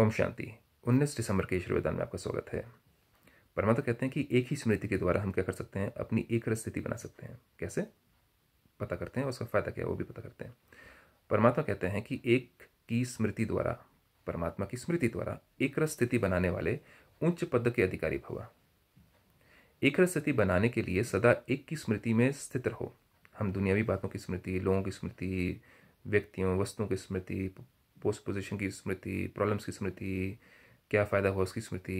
ओम शांति 19 दिसंबर के ईश्वरवेदान में आपका स्वागत है परमात्मा कहते हैं कि एक ही स्मृति के द्वारा हम क्या कर सकते हैं अपनी एक रस स्थिति बना सकते हैं कैसे पता करते हैं उसका फायदा क्या है वो भी पता करते हैं परमात्मा कहते हैं कि एक की स्मृति द्वारा परमात्मा की स्मृति द्वारा एक रस स्थिति बनाने वाले उच्च पद के अधिकारी भवा एक रस स्थिति बनाने के लिए सदा एक की स्मृति में स्थित रहो हम दुनियावी बातों की स्मृति लोगों की स्मृति व्यक्तियों वस्तुओं की स्मृति पोस्ट पोजिशन की स्मृति प्रॉब्लम्स की स्मृति क्या फ़ायदा हुआ उसकी स्मृति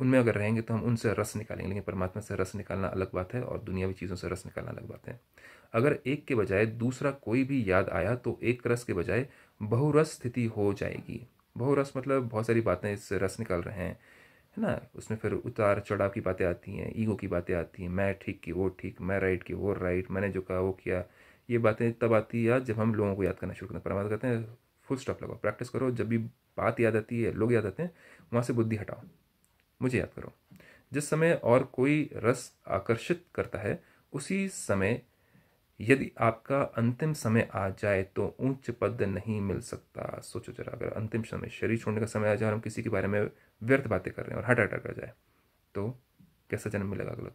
उनमें अगर रहेंगे तो हम उनसे रस निकालेंगे लेकिन परमात्मा से रस निकालना अलग बात है और दुनियावी चीज़ों से रस निकालना अलग बात है अगर एक के बजाय दूसरा कोई भी याद आया तो एक रस के बजाय बहुरस स्थिति हो जाएगी बहुरस मतलब बहुत सारी बातें इससे रस निकाल रहे हैं है ना उसमें फिर उतार चढ़ाव की बातें आती हैं ईगो की बातें आती हैं मैं ठीक की वो ठीक मैं राइट की वो राइट मैंने जो कहा वो किया ये बातें तब आती है याद जब हम लोगों को याद करना शुरू करते हैं परमात्मा कहते हैं फुल स्टॉप लगाओ प्रैक्टिस करो जब भी बात याद आती है लोग याद आते हैं वहाँ से बुद्धि हटाओ मुझे याद करो जिस समय और कोई रस आकर्षित करता है उसी समय यदि आपका अंतिम समय आ जाए तो ऊंच पद नहीं मिल सकता सोचो जरा अगर अंतिम समय शरीर छोड़ने का समय आ जाए और हम किसी के बारे में व्यर्थ बातें कर रहे हैं और हट अटैक कर जाए तो कैसा जन्म मिलेगा अगला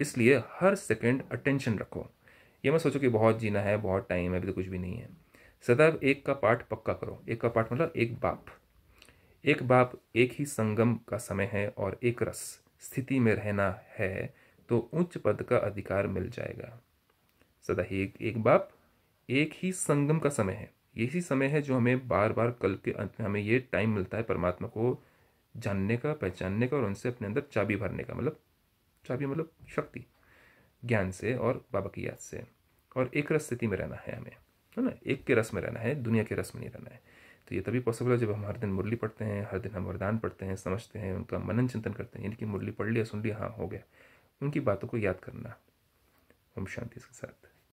इसलिए हर सेकेंड अटेंशन रखो ये मत सोचो कि बहुत जीना है बहुत टाइम है अभी तो कुछ भी नहीं है सदैव एक का पाठ पक्का करो एक का पाठ मतलब एक बाप एक बाप एक ही संगम का समय है और एक रस स्थिति में रहना है तो उच्च पद का अधिकार मिल जाएगा सदा ही एक, एक बाप एक ही संगम का समय है यही समय है जो हमें बार बार कल के अंत में हमें ये टाइम मिलता है परमात्मा को जानने का पहचानने का और उनसे अपने अंदर चाबी भरने का मतलब चाबी मतलब शक्ति ज्ञान से और बाबा की याद से और एक रस स्थिति में रहना है हमें है ना एक के रस में रहना है दुनिया के रस में नहीं रहना है तो ये तभी पॉसिबल है जब हम हर दिन मुरली पढ़ते हैं हर दिन हम वरदान पढ़ते हैं समझते हैं उनका मनन चिंतन करते हैं यानी कि मुरली पढ़ लिया सुन लिया हाँ हो गया उनकी बातों को याद करना ओम शांति इसके साथ